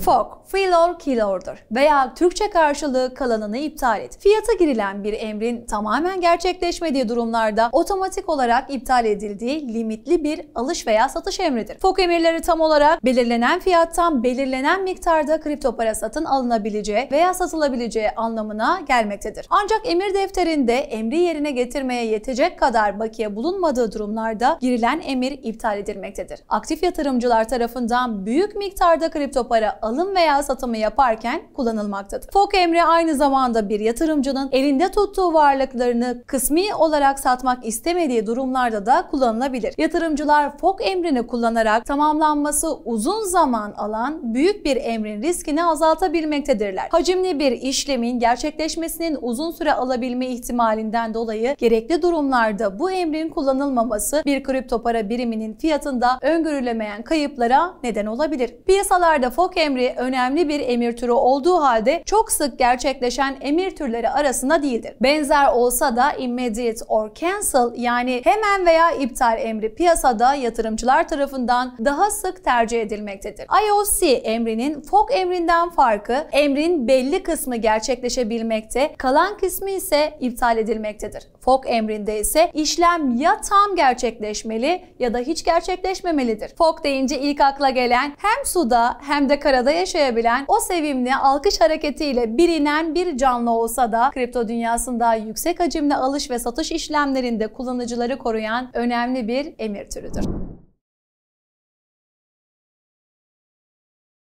FOK, fill or kill order veya Türkçe karşılığı kalanını iptal et. Fiyata girilen bir emrin tamamen gerçekleşmediği durumlarda otomatik olarak iptal edildiği limitli bir alış veya satış emridir. FOK emirleri tam olarak belirlenen fiyattan belirlenen miktarda kripto para satın alınabileceği veya satılabileceği anlamına gelmektedir. Ancak emir defterinde emri yerine getirmeye yetecek kadar bakiye bulunmadığı durumlarda girilen emir iptal edilmektedir. Aktif yatırımcılar tarafından büyük miktarda kripto para alım veya satımı yaparken kullanılmaktadır. FOK emri aynı zamanda bir yatırımcının elinde tuttuğu varlıklarını kısmi olarak satmak istemediği durumlarda da kullanılabilir. Yatırımcılar FOK emrini kullanarak tamamlanması uzun zaman alan büyük bir emrin riskini azaltabilmektedirler. Hacimli bir işlemin gerçekleşmesinin uzun süre alabilme ihtimalinden dolayı gerekli durumlarda bu emrin kullanılmaması bir kripto para biriminin fiyatında öngörülemeyen kayıplara neden olabilir. Piyasalarda FOK emri emri önemli bir emir türü olduğu halde çok sık gerçekleşen emir türleri arasında değildir. Benzer olsa da immediate or cancel yani hemen veya iptal emri piyasada yatırımcılar tarafından daha sık tercih edilmektedir. IOC emrinin FOG emrinden farkı emrin belli kısmı gerçekleşebilmekte, kalan kısmı ise iptal edilmektedir. FOG emrinde ise işlem ya tam gerçekleşmeli ya da hiç gerçekleşmemelidir. FOG deyince ilk akla gelen hem suda hem de karada arada yaşayabilen, o sevimli alkış hareketiyle bilinen bir canlı olsa da kripto dünyasında yüksek hacimli alış ve satış işlemlerinde kullanıcıları koruyan önemli bir emir türüdür.